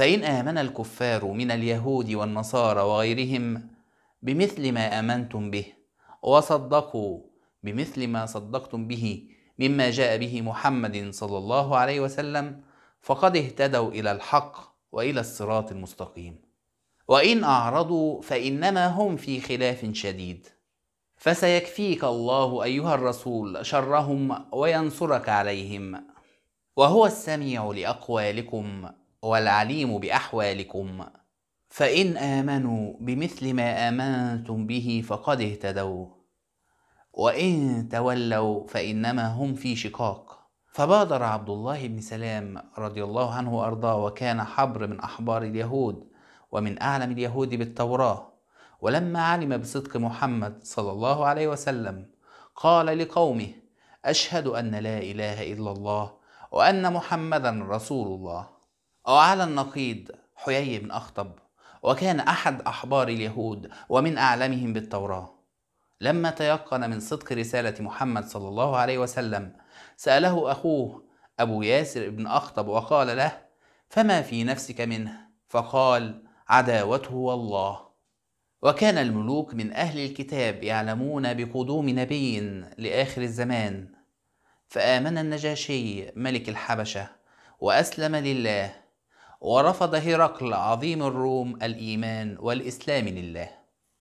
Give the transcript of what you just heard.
فإن آمن الكفار من اليهود والنصارى وغيرهم بمثل ما آمنتم به وصدقوا بمثل ما صدقتم به مما جاء به محمد صلى الله عليه وسلم فقد اهتدوا إلى الحق وإلى الصراط المستقيم وإن أعرضوا فإنما هم في خلاف شديد فسيكفيك الله أيها الرسول شرهم وينصرك عليهم وهو السميع لأقوالكم والعليم بأحوالكم فإن آمنوا بمثل ما آمنتم به فقد اهتدوا وإن تولوا فإنما هم في شقاق فبادر عبد الله بن سلام رضي الله عنه وأرضاه وكان حبر من أحبار اليهود ومن أعلم اليهود بالتوراة ولما علم بصدق محمد صلى الله عليه وسلم قال لقومه أشهد أن لا إله إلا الله وأن محمدا رسول الله وعلى النقيض حيي بن أخطب وكان أحد أحبار اليهود ومن أعلمهم بالتوراة لما تيقن من صدق رسالة محمد صلى الله عليه وسلم سأله أخوه أبو ياسر بن أخطب وقال له فما في نفسك منه فقال عداوته والله وكان الملوك من أهل الكتاب يعلمون بقدوم نبي لآخر الزمان فآمن النجاشي ملك الحبشة وأسلم لله ورفض هرقل عظيم الروم الإيمان والإسلام لله